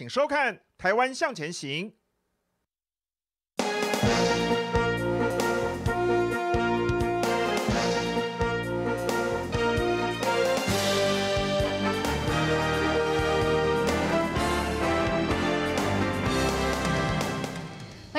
请收看《台湾向前行》。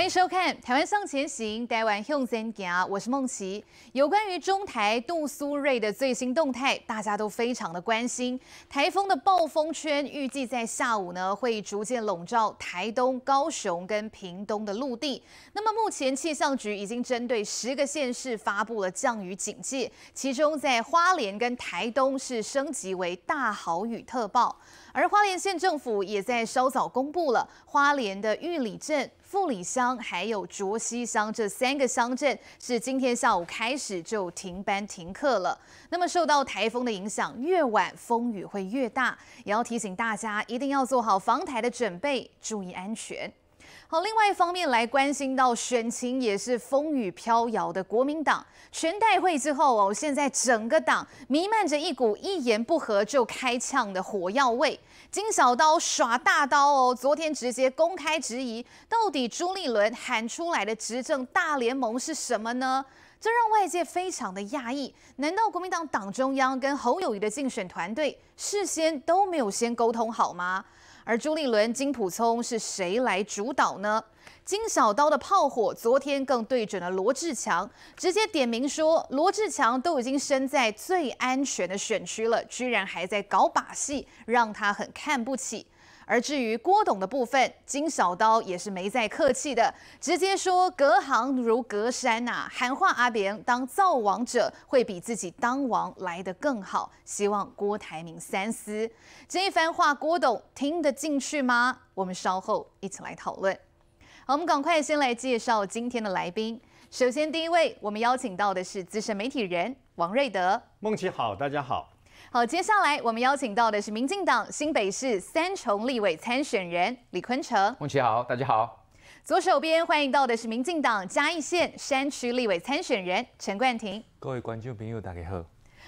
欢迎收看《台湾向前行》，台湾向前行，我是梦琪。有关于中台杜苏芮的最新动态，大家都非常的关心。台风的暴风圈预计在下午呢，会逐渐笼罩台东、高雄跟屏东的陆地。那么目前气象局已经针对十个县市发布了降雨警戒，其中在花莲跟台东是升级为大豪雨特报。而花莲县政府也在稍早公布了，花莲的玉里镇、富里乡还有卓溪乡这三个乡镇，是今天下午开始就停班停课了。那么受到台风的影响，越晚风雨会越大，也要提醒大家一定要做好防台的准备，注意安全。好，另外一方面来关心到选情也是风雨飘摇的国民党，全代会之后哦，现在整个党弥漫着一股一言不合就开枪的火药味。金小刀耍大刀哦，昨天直接公开质疑，到底朱立伦喊出来的执政大联盟是什么呢？这让外界非常的讶异。难道国民党党中央跟侯友谊的竞选团队事先都没有先沟通好吗？而朱立伦、金普聪是谁来主导呢？金小刀的炮火昨天更对准了罗志强，直接点名说罗志强都已经身在最安全的选区了，居然还在搞把戏，让他很看不起。而至于郭董的部分，金小刀也是没再客气的，直接说隔行如隔山呐，喊话阿扁当造王者会比自己当王来得更好，希望郭台铭三思。这一番话，郭董听得进去吗？我们稍后一起来讨论。好，我们赶快先来介绍今天的来宾。首先第一位，我们邀请到的是资深媒体人王瑞德。孟琪好，大家好。好，接下来我们邀请到的是民进党新北市三重立委参选人李坤成。孟琪好，大家好。左手边欢迎到的是民进党嘉义县山区立委参选人陈冠廷。各位观众朋友，大家好。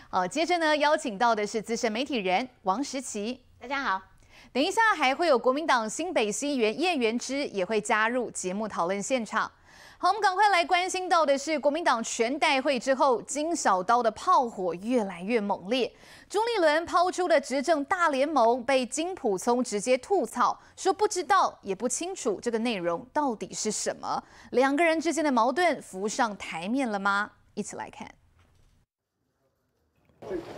好，接着呢，邀请到的是资深媒体人王石奇，大家好。等一下还会有国民党新北新园叶元之也会加入节目讨论现场。好，我们赶快来关心到的是，国民党全代会之后，金小刀的炮火越来越猛烈。朱立伦抛出的执政大联盟，被金普聪直接吐槽说不知道也不清楚这个内容到底是什么。两个人之间的矛盾浮上台面了吗？一起来看。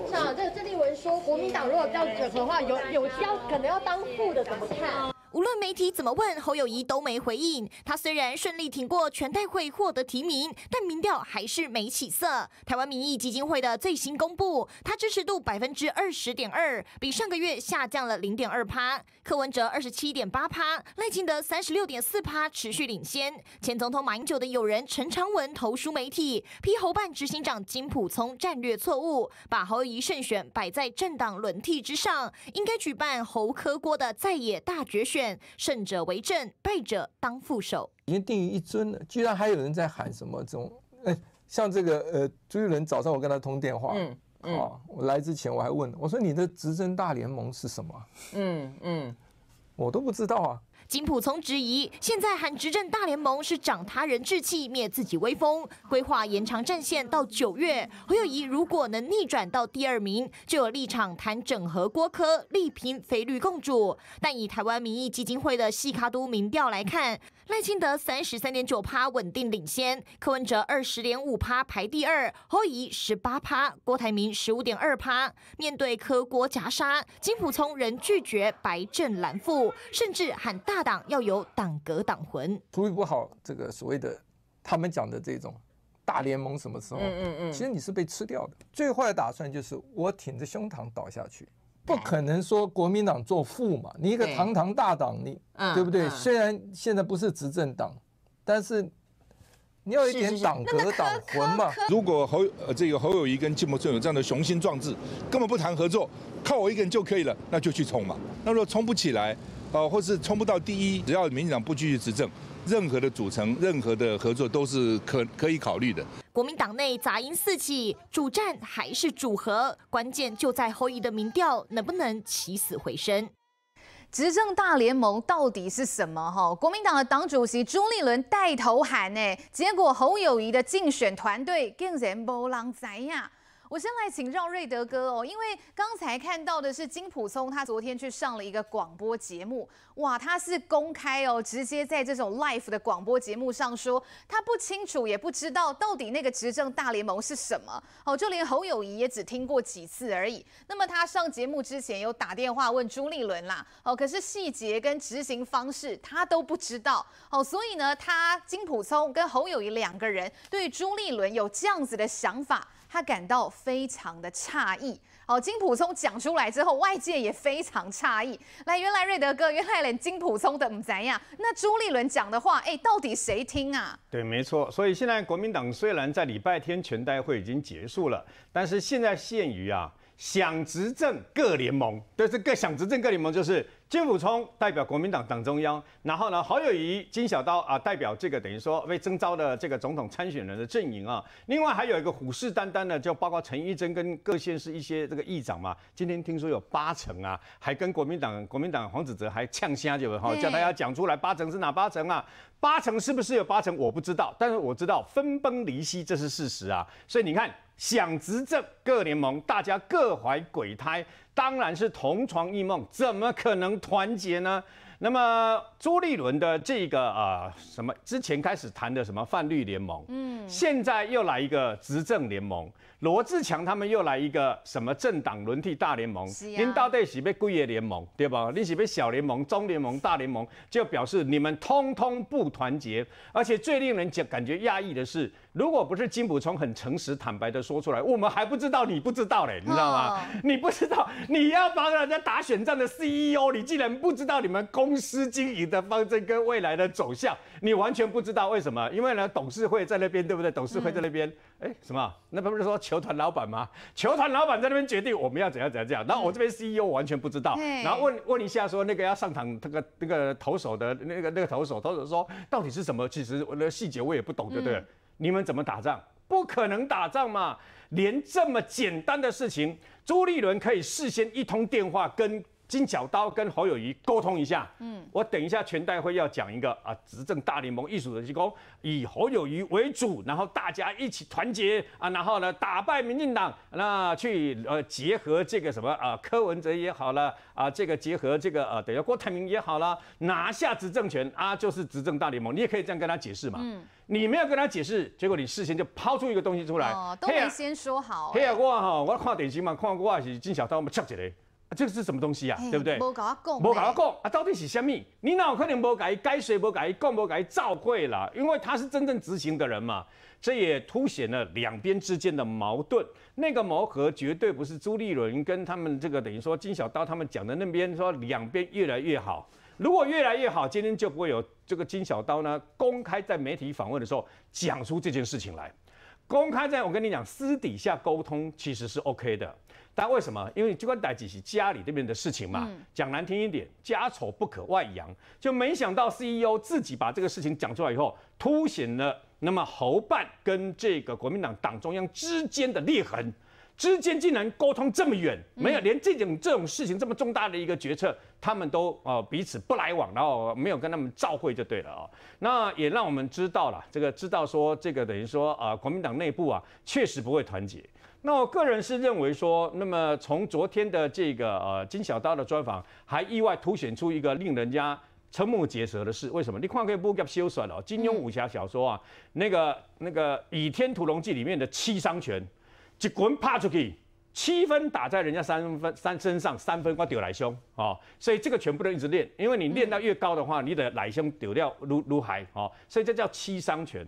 是啊，这郑立文说，国民党如果要整的话，有有要可能要当副的，怎么看？无论媒体怎么问，侯友谊都没回应。他虽然顺利挺过全代会获得提名，但民调还是没起色。台湾民意基金会的最新公布，他支持度百分之二十点二，比上个月下降了零点二趴。柯文哲二十七点八趴，赖清德三十六点四趴持续领先。前总统马英九的友人陈长文投书媒体，批侯办执行长金溥聪战略错误，把侯友谊胜选摆在政党轮替之上，应该举办侯科郭的在野大决选。胜者为正，败者当副手。已经定一尊了，居然还有人在喊什么这种？哎，像这个呃，朱云伦早上我跟他通电话，嗯嗯，我来之前我还问我说你的执政大联盟是什么？嗯嗯，我都不知道啊。金普聪质疑，现在喊执政大联盟是长他人志气、灭自己威风。规划延长战线到九月。侯友谊如果能逆转到第二名，就有立场谈整合郭科、力拼肥绿共主。但以台湾民意基金会的细卡都民调来看，赖清德三十三点九趴稳定领先，柯文哲二十点五趴排第二，侯友谊十八趴，郭台铭十五点二趴。面对科郭夹杀，金普聪仍拒绝白阵蓝富，甚至喊大。大党要有党格党魂，处理不好这个所谓的他们讲的这种大联盟，什么时候？嗯嗯嗯，其实你是被吃掉的。最坏的打算就是我挺着胸膛倒下去，不可能说国民党做副嘛。你一个堂堂大党，你对不对？虽然现在不是执政党，但是你有一点党格党魂嘛。如果侯呃这个侯友谊跟金伯顺有这样的雄心壮志，根本不谈合作，靠我一个人就可以了，那就去冲嘛。那如果冲不起来。呃，或是冲不到第一，只要民进党不继续执政，任何的组成、任何的合作都是可可以考虑的。国民党内杂音四起，主战还是主和，关键就在后裔的民调能不能起死回生？执政大联盟到底是什么？哈，国民党的党主席朱立伦带头喊呢，结果侯友谊的竞选团队竟然无人在呀。我先来请绕瑞德哥哦，因为刚才看到的是金普聪，他昨天去上了一个广播节目，哇，他是公开哦，直接在这种 l i f e 的广播节目上说，他不清楚，也不知道到底那个执政大联盟是什么哦，就连侯友谊也只听过几次而已。那么他上节目之前有打电话问朱立伦啦，哦，可是细节跟执行方式他都不知道，哦，所以呢，他金普聪跟侯友谊两个人对朱立伦有这样子的想法。他感到非常的诧异。好，金普聪讲出来之后，外界也非常诧异。来，原来瑞德哥，原来连金普聪的怎样？那朱立伦讲的话，哎，到底谁听啊？对，没错。所以现在国民党虽然在礼拜天全代会已经结束了，但是现在限于啊，想执政各联盟，对，这各想执政各联盟就是。金溥聪代表国民党党中央，然后呢，郝友谊、金小刀啊，代表这个等于说为征召的这个总统参选人的阵营啊。另外还有一个虎视眈眈的，就包括陈玉珍跟各县市一些这个议长嘛。今天听说有八成啊，还跟国民党国民党黄子哲还呛声就哈，叫大家讲出来，八成是哪八成啊？八成是不是有八成，我不知道，但是我知道分崩离析这是事实啊。所以你看，想执政各联盟，大家各怀鬼胎。当然是同床异梦，怎么可能团结呢？那么朱立伦的这个啊什么之前开始谈的什么泛绿联盟，嗯，现在又来一个执政联盟。罗志强他们又来一个什么政党轮替大联盟？是啊。领导队是被贵业联盟，对吧？你是被小联盟、中联盟、大联盟，就表示你们通通不团结。而且最令人感感觉讶异的是，如果不是金普聪很诚实坦白的说出来，我们还不知道你不知道嘞，你知道吗？你不知道，你要帮人家打选战的 CEO，你竟然不知道你们公司经营的方针跟未来的走向，你完全不知道为什么？因为呢，董事会在那边，对不对？董事会在那边。哎，什么？那不是说球团老板吗？球团老板在那边决定我们要怎样怎样怎样。然后我这边 CEO 完全不知道。然后问问一下说那个要上场那个那个投手的那个那个投手，投手说到底是什么？其实那细节我也不懂，对不对你们怎么打仗？不可能打仗嘛！连这么简单的事情，朱立伦可以事先一通电话跟。金小刀跟侯友谊沟通一下。嗯，我等一下全代会要讲一个啊，执政大联盟艺术的进攻，以侯友谊为主，然后大家一起团结啊，然后呢打败民进党，那去呃结合这个什么啊，柯文哲也好了啊，这个结合这个啊，等下郭台铭也好了，拿下执政权啊，就是执政大联盟。你也可以这样跟他解释嘛。嗯，你没有跟他解释，结果你事先就抛出一个东西出来，都没先说好。嘿呀，我哈，我看电视嘛，看我是金小刀，我们切起来。这个是什么东西啊？对不对？没跟他讲，没跟他讲啊？到底是什么？你哪有可能没改？该谁没改？干没改？赵会了？因为他是真正执行的人嘛。这也凸显了两边之间的矛盾。那个磨合绝对不是朱立伦跟他们这个等于说金小刀他们讲的那边说两边越来越好。如果越来越好，今天就不会有这个金小刀呢公开在媒体访问的时候讲出这件事情来。公开在我跟你讲，私底下沟通其实是 OK 的。但为什么？因为你这关代只是家里这边的事情嘛，讲难听一点，家丑不可外扬。就没想到 CEO 自己把这个事情讲出来以后，凸显了那么侯办跟这个国民党党中央之间的裂痕，之间竟然沟通这么远，没有连这种这种事情这么重大的一个决策，他们都呃彼此不来往，然后没有跟他们照会就对了啊。那也让我们知道了这个，知道说这个等于说啊，国民党内部啊确实不会团结。那我个人是认为说，那么从昨天的这个呃金小刀的专访，还意外凸显出一个令人家瞠目结舌的事。为什么？你看，可以不给修水了。金庸武侠小说啊，那个那个《倚天屠龙记》里面的七伤拳，一棍拍出去，七分打在人家三分三身上，三分光丢来胸哦，所以这个全部都一直练，因为你练到越高的话，你的奶胸丢掉如如海哦，所以这叫七伤拳。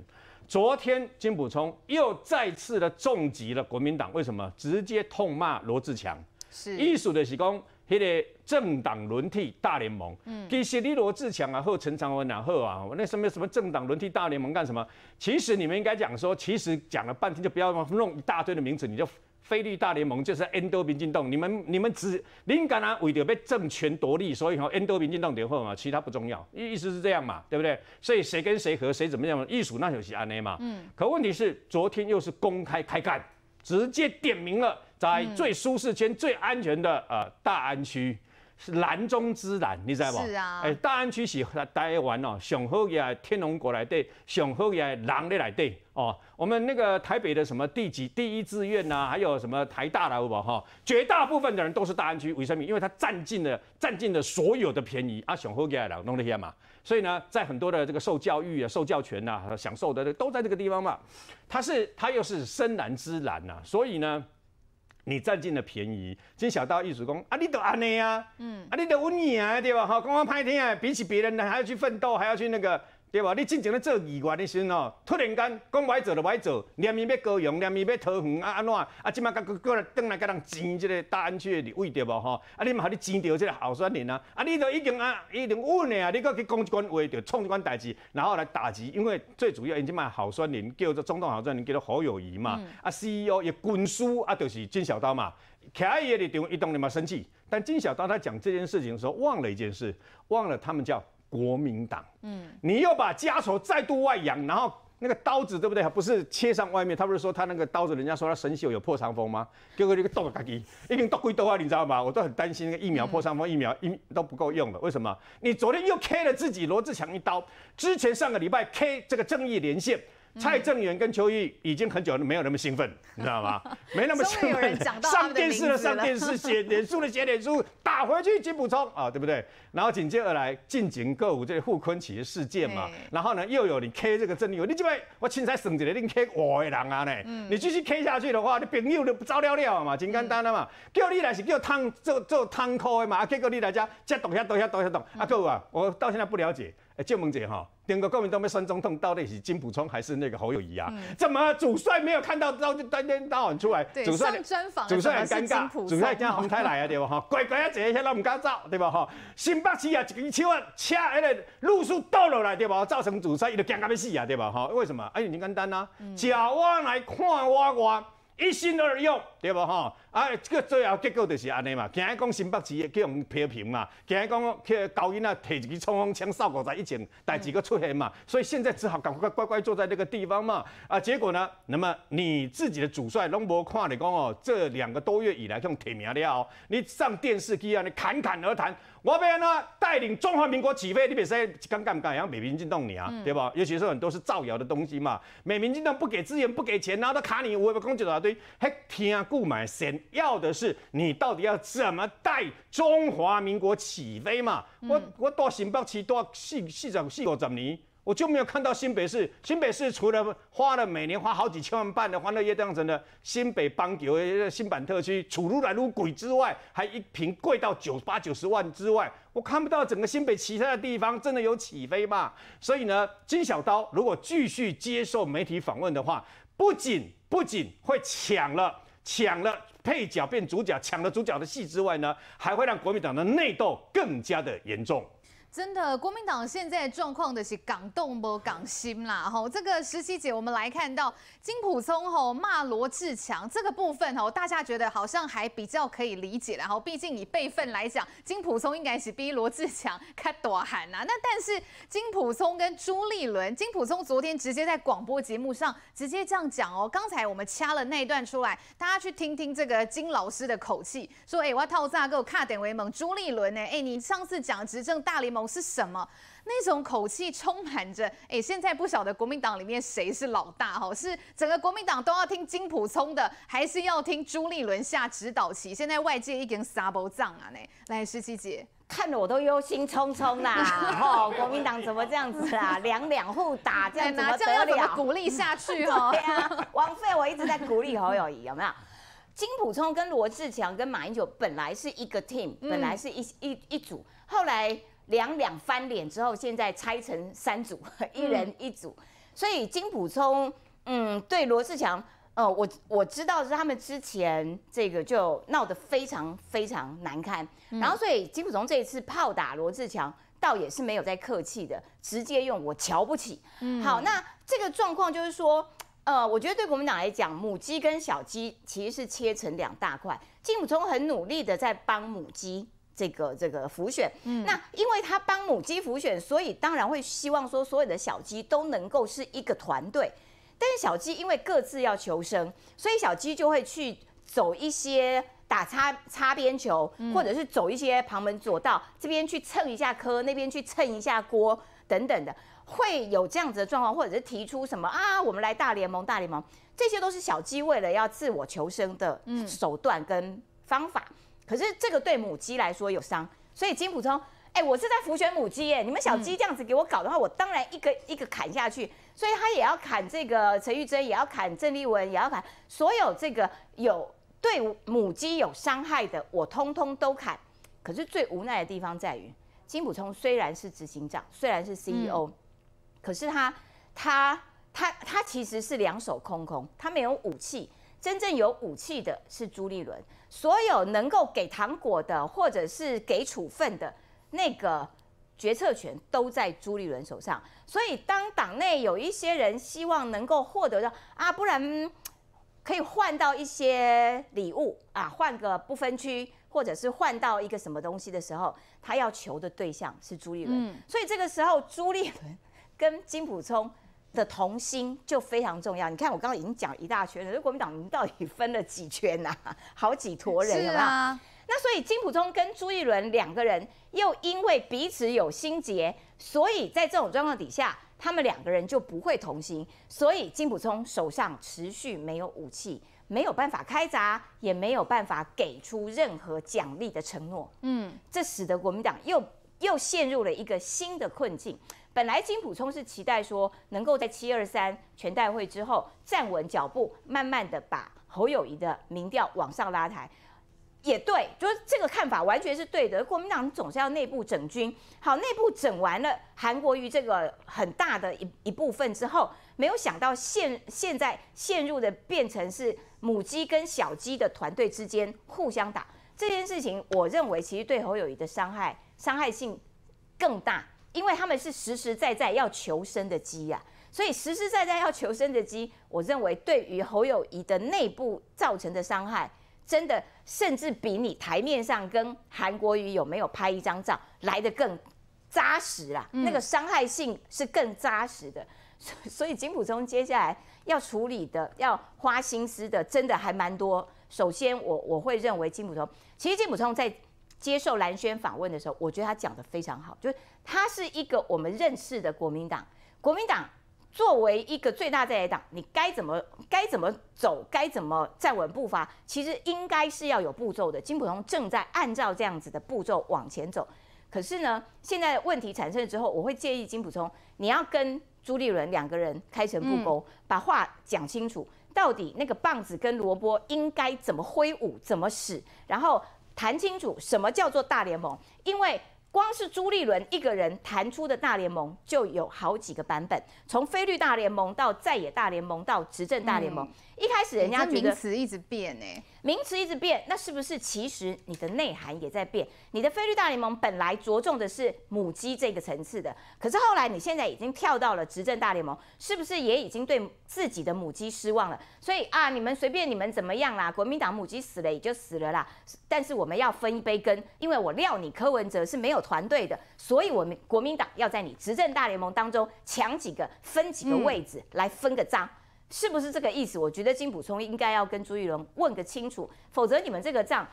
昨天金普聪又再次的重击了国民党，为什么？直接痛骂罗志强。是，意思的是讲，那个政党轮替大联盟，嗯，其实你罗志强啊，和陈长文啊，或啊，那什么什么政党轮替大联盟干什么？其实你们应该讲说，其实讲了半天就不要弄一大堆的名字，你就。菲律宾大联盟就是 N 多民进党，你们你们只，林佳楠为的被政权夺利，所以哈 N 多民进党的话嘛，其他不重要，意意思是这样嘛，对不对？所以谁跟谁和，谁怎么样，一数那就是安内嘛。嗯，可问题是昨天又是公开开干，直接点名了，在最舒适圈、最安全的呃大安区。是南中之南，你知道不？是啊，哎，大安区是台湾哦，上好也天龙国来对，上好也狼的来对哦。我们那个台北的什么第几第一志愿呐，还有什么台大的无不哈，绝大部分的人都是大安区为生民，因为他占尽了占尽了所有的便宜啊，上好也狼弄的些嘛。所以呢，在很多的这个受教育啊、受教权呐、享受的，都在这个地方嘛。他是他又是深蓝之蓝呐，所以呢。你占尽了便宜，今小刀艺术工，啊，你都安尼啊，嗯，啊，你都稳赢啊，对吧？哈，刚刚拍啊，比起别人呢，还要去奋斗，还要去那个。对吧？你正前咧做意外的时阵哦，突然间讲歹做就歹做，连伊要高扬，连伊要讨园啊安怎？啊，即马刚过来，转来甲人争即个大案区的位对无吼？啊，你嘛互你争着即个候选人啊，啊，你都已经啊已经稳了啊，你搁去讲一款话，就创一款代志，然后来打击，因为最主要因即马候选人，叫做总统候选人叫做侯友谊嘛，啊，CEO 也滚师啊，就是金小刀嘛，倚伊的立场伊动然嘛生气，但金小刀他讲这件事情的时候，忘了一件事，忘了他们叫。国民党，嗯，你又把家仇再度外扬，然后那个刀子对不对？不是切上外面，他不是说他那个刀子，人家说他神秀有破伤风吗？结果这个刀子家己已经剁归剁啊，你知道吗？我都很担心那个疫苗破伤风疫苗一都不够用了，为什么？你昨天又 K 了自己罗志祥一刀，之前上个礼拜 K 这个正义连线。蔡正元跟邱毅已经很久没有那么兴奋，你知道吗？没那么兴奋。上电视的上电视，写 脸书的写脸书，打回去金补充啊，对不对？然后紧接而来，进行歌舞，这富坤企的事件嘛。然后呢，又有你 K 这个郑丽你这边我亲自省一个你 K 我的人啊呢？你继续 K 下去的话，你朋友都不着了了嘛，真简单了嘛。叫你来是叫汤做做贪酷的嘛，啊，结果你来家接读下读下读下读，啊，各位啊，我到现在不了解。哎，叫梦姐哈，整个国民都被伤中痛，到底是金普聪还是那个侯友谊啊？怎么主帅没有看到，到就当天大晚出来？主帅，主帅很尴尬，主帅讲洪太来啊，对吧？哈？乖乖啊，一下，咱唔敢走，对吧？哈？新北市啊，一支手啊，车那个路数倒落来，对吧？造成主帅伊就惊甲要死啊，对吧？哈？为什么？哎，很简单啊，假我来看我我。一心二用，对无吼？啊，这个最后结果就是安尼嘛。今日讲新北市嘅叫人批评嘛，今日讲去高音啊摕一支冲锋枪扫狗仔，以前代几个出现嘛。所以现在只好赶快乖乖坐在那个地方嘛。啊，结果呢？那么你自己的主帅龙博看你讲哦，这两个多月以来，咁铁名了，哦，你上电视机啊，你侃侃而谈，我要安怎带领中华民国起飞。你比如说，敢干唔敢？后美民进党你啊，对不？尤其是很多是造谣的东西嘛。美民进党不给资源，不给钱，然后都卡你，我为共产党。还听顾买，想要的是你到底要怎么带中华民国起飞嘛？我我到新北区，到市市长市府怎么呢？我就没有看到新北市，新北市除了花了每年花好几千万办的欢乐夜样子的新北邦旧新版特区，出如来如鬼之外，还一平贵到九八九十万之外，我看不到整个新北其他的地方真的有起飞嘛？所以呢，金小刀如果继续接受媒体访问的话。不仅不仅会抢了抢了配角变主角，抢了主角的戏之外呢，还会让国民党的内斗更加的严重。真的，国民党现在状况的是港动不港心啦。吼，这个十七姐，我们来看到金普松吼骂罗志强这个部分吼，大家觉得好像还比较可以理解啦。哈，毕竟以辈分来讲，金普松应该是比罗志强多喊呐。那但是金普松跟朱立伦，金普松昨天直接在广播节目上直接这样讲哦。刚才我们掐了那一段出来，大家去听听这个金老师的口气，说：“哎，我要套炸构，卡点为盟。”朱立伦呢？哎，你上次讲执政大联盟。是什么？那种口气充满着。哎，现在不晓得国民党里面谁是老大哈？是整个国民党都要听金普聪的，还是要听朱立伦下指导棋？现在外界一根 d o u 啊！呢，来十七姐，看的我都忧心忡忡啦。哦，国民党怎么这样子啊？两两互打，这样怎么得了？鼓励下去哦。对啊，王菲，我一直在鼓励侯友谊有没有？金普聪跟罗志强跟马英九本来是一个 team，本来是一一一组，后来。两两翻脸之后，现在拆成三组，一人一组。所以金普聪，嗯，对罗志祥，呃，我我知道是他们之前这个就闹得非常非常难堪。然后所以金普聪这一次炮打罗志强。倒也是没有在客气的，直接用我瞧不起。好，那这个状况就是说，呃，我觉得对国民党来讲，母鸡跟小鸡其实是切成两大块。金普聪很努力的在帮母鸡。这个这个浮选，嗯，那因为他帮母鸡浮选，所以当然会希望说所有的小鸡都能够是一个团队。但是小鸡因为各自要求生，所以小鸡就会去走一些打擦擦边球，或者是走一些旁门左道，这边去蹭一下壳，那边去蹭一下锅等等的，会有这样子的状况，或者是提出什么啊，我们来大联盟，大联盟，这些都是小鸡为了要自我求生的手段跟方法。可是这个对母鸡来说有伤，所以金普聪，哎，我是在浮小母鸡耶，你们小鸡这样子给我搞的话，我当然一个一个砍下去，所以他也要砍这个陈玉珍，也要砍郑丽文，也要砍所有这个有对母鸡有伤害的，我通通都砍。可是最无奈的地方在于，金普聪虽然是执行长，虽然是 CEO，可是他他他他其实是两手空空，他没有武器，真正有武器的是朱立伦。所有能够给糖果的，或者是给处分的那个决策权都在朱立伦手上。所以，当党内有一些人希望能够获得到啊，不然可以换到一些礼物啊，换个不分区，或者是换到一个什么东西的时候，他要求的对象是朱立伦。所以，这个时候朱立伦跟金普聪。的同心就非常重要。你看，我刚刚已经讲一大圈了，这国民党你到底分了几圈呐？好几坨人，是啊。那所以金溥聪跟朱一伦两个人又因为彼此有心结，所以在这种状况底下，他们两个人就不会同心。所以金溥聪手上持续没有武器，没有办法开闸，也没有办法给出任何奖励的承诺。嗯，这使得国民党又又陷入了一个新的困境。本来金普聪是期待说，能够在七二三全代会之后站稳脚步，慢慢的把侯友谊的民调往上拉抬。也对，就是这个看法完全是对的。国民党总是要内部整军，好，内部整完了韩国瑜这个很大的一一部分之后，没有想到陷现在陷入的变成是母鸡跟小鸡的团队之间互相打这件事情，我认为其实对侯友谊的伤害伤害性更大。因为他们是实实在在要求生的鸡呀，所以实实在在要求生的鸡，我认为对于侯友谊的内部造成的伤害，真的甚至比你台面上跟韩国瑜有没有拍一张照来得更扎实啦，那个伤害性是更扎实的。所以金普忠接下来要处理的、要花心思的，真的还蛮多。首先，我我会认为金普忠，其实金普忠在。接受蓝轩访问的时候，我觉得他讲的非常好，就是他是一个我们认识的国民党。国民党作为一个最大在野党，你该怎么该怎么走，该怎么站稳步伐，其实应该是要有步骤的。金普通正在按照这样子的步骤往前走，可是呢，现在问题产生了之后，我会建议金普聪，你要跟朱立伦两个人开诚布公，把话讲清楚，到底那个棒子跟萝卜应该怎么挥舞，怎么使，然后。谈清楚什么叫做大联盟，因为光是朱立伦一个人谈出的大联盟就有好几个版本，从菲律大联盟到在野大联盟到执政大联盟。一开始人家名词一直变呢，名词一直变，那是不是其实你的内涵也在变？你的菲律宾联盟本来着重的是母鸡这个层次的，可是后来你现在已经跳到了执政大联盟，是不是也已经对自己的母鸡失望了？所以啊，你们随便你们怎么样啦，国民党母鸡死了也就死了啦，但是我们要分一杯羹，因为我料你柯文哲是没有团队的，所以我们国民党要在你执政大联盟当中抢几个分几个位置来分个赃。是不是这个意思？我觉得金补充应该要跟朱一龙问个清楚，否则你们这个账。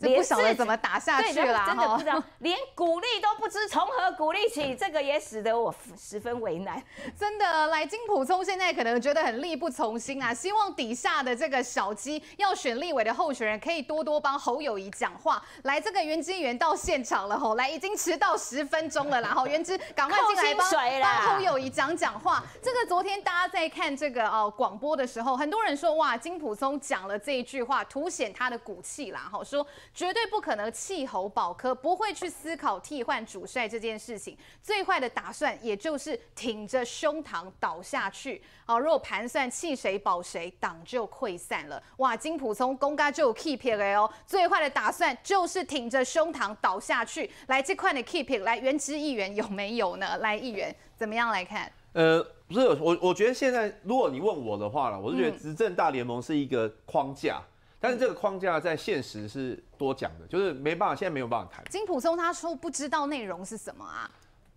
不晓得怎么打下去啦？道，连鼓励都不知从何鼓励起，这个也使得我十分为难。真的，来金普松现在可能觉得很力不从心啊。希望底下的这个小鸡要选立委的候选人，可以多多帮侯友谊讲话。来，这个袁金元到现场了，吼，来已经迟到十分钟了啦，好，袁之赶快进来帮帮侯友谊讲讲话。这个昨天大家在看这个哦广播的时候，很多人说哇，金普松讲了这一句话，凸显他的骨气啦，好说。绝对不可能弃侯保科，不会去思考替换主帅这件事情。最坏的打算，也就是挺着胸膛倒下去。啊，如果盘算弃谁保谁，党就溃散了。哇，金普聪、公家就有 keep 了哦。最坏的打算，就是挺着胸膛倒下去。来，这块的 keep 来，原籍议员有没有呢？来，议员怎么样来看？呃，不是，我我觉得现在，如果你问我的话了，我是觉得执政大联盟是一个框架。但是这个框架在现实是多讲的，就是没办法，现在没有办法谈。金普松他说不知道内容是什么啊？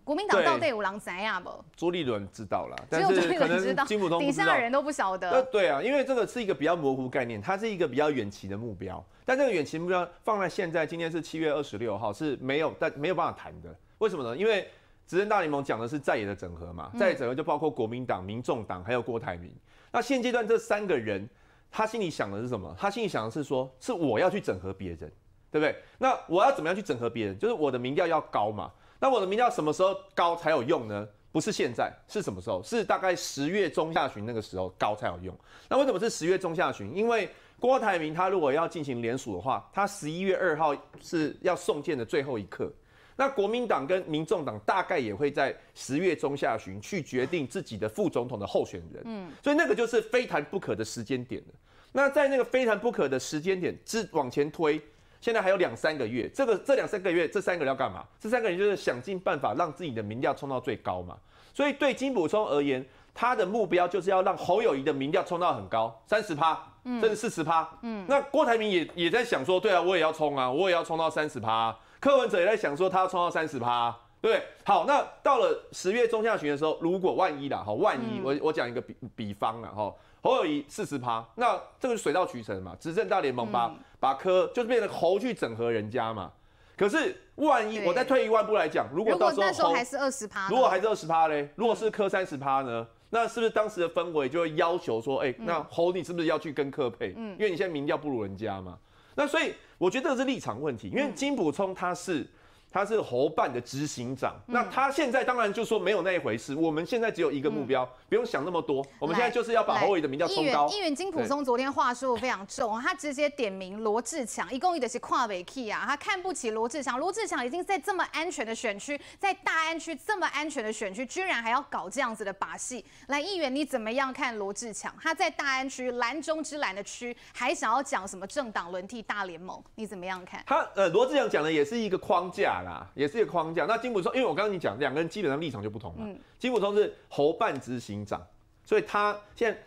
国民党到底有狼子样不？朱立伦知道了，但是可能金普知道，底下人都不晓得。呃，对啊，因为这个是一个比较模糊概念，它是一个比较远期的目标。但这个远期目标放在现在，今天是七月二十六号，是没有但没有办法谈的。为什么呢？因为执政大联盟讲的是在野的整合嘛，在整合就包括国民党、民众党还有郭台铭。那现阶段这三个人。他心里想的是什么？他心里想的是说，是我要去整合别人，对不对？那我要怎么样去整合别人？就是我的民调要高嘛。那我的民调什么时候高才有用呢？不是现在，是什么时候？是大概十月中下旬那个时候高才有用。那为什么是十月中下旬？因为郭台铭他如果要进行联署的话，他十一月二号是要送件的最后一刻。那国民党跟民众党大概也会在十月中下旬去决定自己的副总统的候选人，嗯，所以那个就是非谈不可的时间点了。那在那个非谈不可的时间点，之往前推，现在还有两三个月，这个这两三个月，这三个人要干嘛？这三个人就是想尽办法让自己的民调冲到最高嘛。所以对金溥聪而言，他的目标就是要让侯友谊的民调冲到很高，三十趴，甚至四十趴。嗯，那郭台铭也也在想说，对啊，我也要冲啊，我也要冲到三十趴。柯文哲也在想说，他要冲到三十趴，对，好，那到了十月中下旬的时候，如果万一啦，哈，万一我我讲一个比比方了哈，侯友一四十趴，那这个水到渠成嘛，执政大联盟把把科就是变成侯去整合人家嘛。可是万一我再退一万步来讲，如果到时候候还是二十趴，如果还是二十趴嘞，如果是科三十趴呢，那是不是当时的氛围就会要求说，哎，那侯你是不是要去跟科配？嗯，因为你现在民调不如人家嘛，那所以。我觉得这是立场问题，因为金普充他是。他是侯办的执行长，那他现在当然就说没有那一回事。我们现在只有一个目标，不用想那么多。我们现在就是要把侯伟的名叫冲高。议员金普松昨天话说的非常重，他直接点名罗志强，一共一的是跨委 key 啊，他看不起罗志强。罗志强已经在这么安全的选区，在大安区这么安全的选区，居然还要搞这样子的把戏。来，议员你怎么样看罗志强？他在大安区蓝中之蓝的区，还想要讲什么政党轮替大联盟？你怎么样看？他呃，罗志强讲的也是一个框架。啦，也是一个框架。那金普松，因为我刚刚你讲两个人基本上立场就不同了。金普松是侯办执行长，所以他现在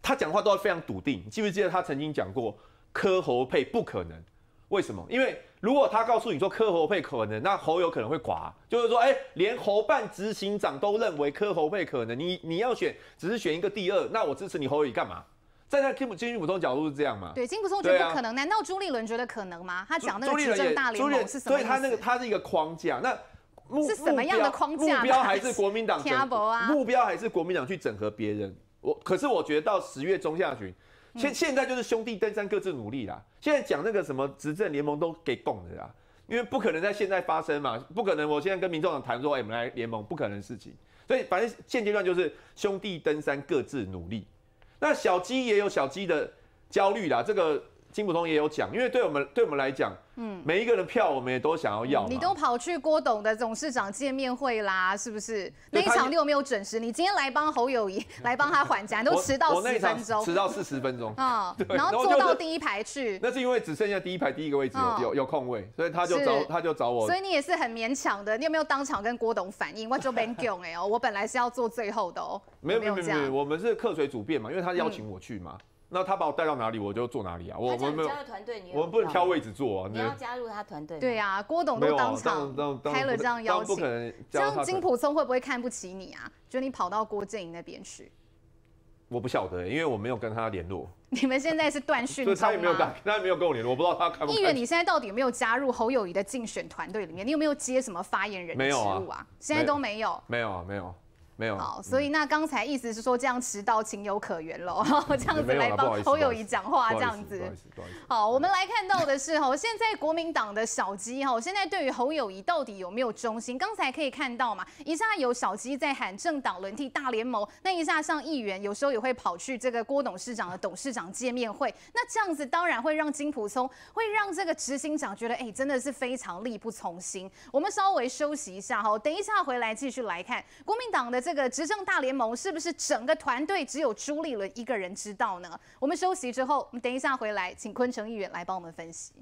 他讲话都是非常笃定。记不记得他曾经讲过柯侯配不可能？为什么？因为如果他告诉你说柯侯配可能，那侯有可能会垮。就是说，哎，连侯办执行长都认为柯侯配可能，你你要选只是选一个第二，那我支持你侯宇干嘛？站在金金玉普通角度是这样嘛？对，金普通我觉得不可能。难道朱立伦觉得可能吗？他讲那个执政大联盟是什么？所以他那个他是一个框架。那是什么样的框架？目标还是国民党？目标啊？目标还是国民党去整合别人。我可是我觉得到十月中下旬，现现在就是兄弟登山各自努力啦。现在讲那个什么执政联盟都给拱的啦，因为不可能在现在发生嘛，不可能。我现在跟民众党谈说，哎，我们来联盟，不可能事情。所以反正现阶段就是兄弟登山各自努力。那小鸡也有小鸡的焦虑啦，这个。金普通也有讲，因为对我们对我们来讲，嗯，每一个人票我们也都想要要。你都跑去郭董的董事长见面会啦，是不是？那一场你有没有准时？你今天来帮侯友谊来帮他还颊，你 都迟到四分钟，迟到四十分钟 啊！然后坐到第一排去。那是因为只剩下第一排第一个位置有有空位，所以他就找他就找我。所以你也是很勉强的，你有没有当场跟郭董反映？我就没 e 哎哦，我本来是要坐最后的哦。没有没有没有我们是客随主便嘛，因为他邀请我去嘛。那他把我带到哪里，我就坐哪里啊！我们没有，我们不能挑位置坐。啊。你要加入他团队？对啊，郭董都当场开了这样邀请。这样金普松会不会看不起你啊？觉得你跑到郭建营那边去？我不晓得，因为我没有跟他联络。你们现在是断讯状啊？他也没有跟我联络，我不知道他看。不议员，你现在到底有没有加入侯友谊的竞选团队里面？你有没有接什么发言人职务啊？现在都没有，没有啊，没有。好，所以那刚才意思是说这样迟到情有可原喽，这样子来帮侯友谊讲话这样子。好，我们来看到的是哈，现在国民党的小鸡哈，现在对于侯友谊到底有没有忠心？刚才可以看到嘛，一下有小鸡在喊政党轮替大联盟，那一下上议员有时候也会跑去这个郭董事长的董事长见面会，那这样子当然会让金溥聪，会让这个执行长觉得哎，真的是非常力不从心。我们稍微休息一下哈，等一下回来继续来看国民党的这。这个执政大联盟是不是整个团队只有朱立伦一个人知道呢？我们休息之后，我们等一下回来，请昆城议员来帮我们分析。